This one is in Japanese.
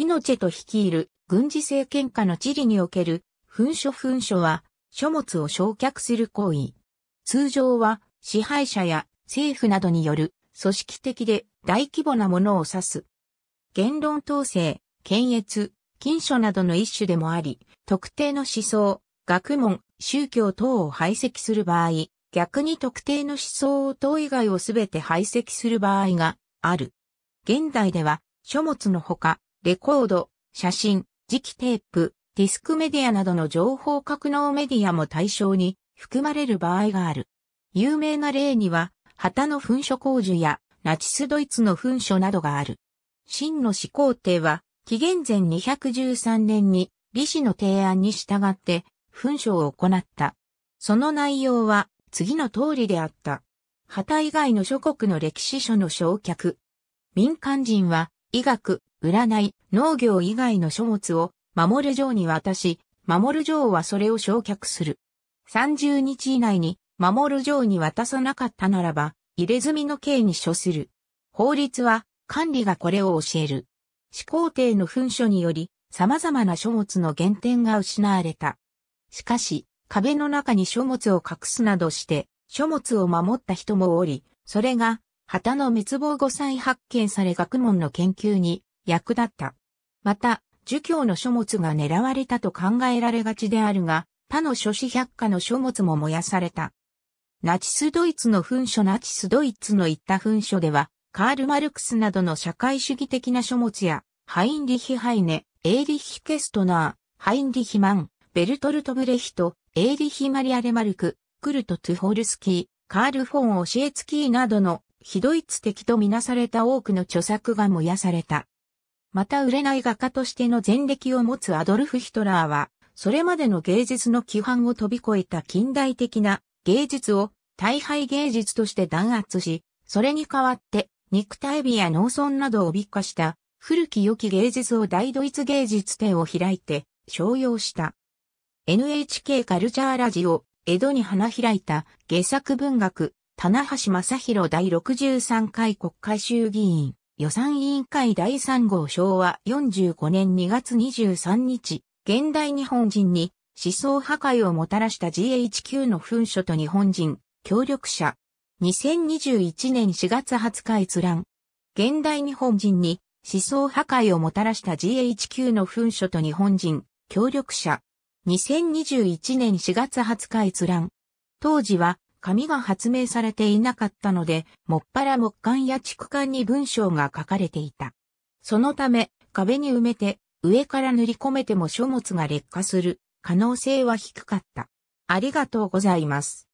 ピノチェ率いる軍事政権下のチリにおける紛書紛書は書物を焼却する行為。通常は支配者や政府などによる組織的で大規模なものを指す。言論統制、検閲、禁書などの一種でもあり、特定の思想、学問、宗教等を排斥する場合、逆に特定の思想等以外をすべて排斥する場合がある。現代では書物のほか、レコード、写真、磁気テープ、ディスクメディアなどの情報格納メディアも対象に含まれる場合がある。有名な例には、旗の噴書工事やナチスドイツの噴書などがある。真の始皇帝は、紀元前213年に李氏の提案に従って噴書を行った。その内容は次の通りであった。旗以外の諸国の歴史書の焼却。民間人は医学、占い、農業以外の書物を守る城に渡し、守る城はそれを焼却する。30日以内に守る城に渡さなかったならば、入れ墨の刑に処する。法律は管理がこれを教える。始皇帝の噴書により、様々な書物の原点が失われた。しかし、壁の中に書物を隠すなどして、書物を守った人もおり、それが、旗の滅亡後再発見され学問の研究に役立った。また、儒教の書物が狙われたと考えられがちであるが、他の諸子百科の書物も燃やされた。ナチスドイツの文書ナチスドイツの言った文書では、カール・マルクスなどの社会主義的な書物や、ハインリヒ・ハイネ、エーリヒ・ケストナー、ハインリヒ・マン、ベルトルト・ブレヒト、エーリヒ・マリア・レマルク、クルト・トゥホルスキー、カール・フォン・オシエツキーなどの非ドイツ的とみなされた多くの著作が燃やされた。また売れない画家としての前歴を持つアドルフ・ヒトラーは、それまでの芸術の規範を飛び越えた近代的な芸術を大敗芸術として弾圧し、それに代わって肉体美や農村などを美化した古き良き芸術を大ドイツ芸術展を開いて商用した。NHK カルチャーラジオ、江戸に花開いた下作文学、棚橋正宏第63回国会衆議院。予算委員会第3号昭和45年2月23日、現代日本人に思想破壊をもたらした GHQ の噴書と日本人、協力者。2021年4月20日閲覧。現代日本人に思想破壊をもたらした GHQ の噴書と日本人、協力者。2021年4月20日閲覧。当時は紙が発明されていなかったので、もっぱら木管や畜管に文章が書かれていた。そのため、壁に埋めて、上から塗り込めても書物が劣化する可能性は低かった。ありがとうございます。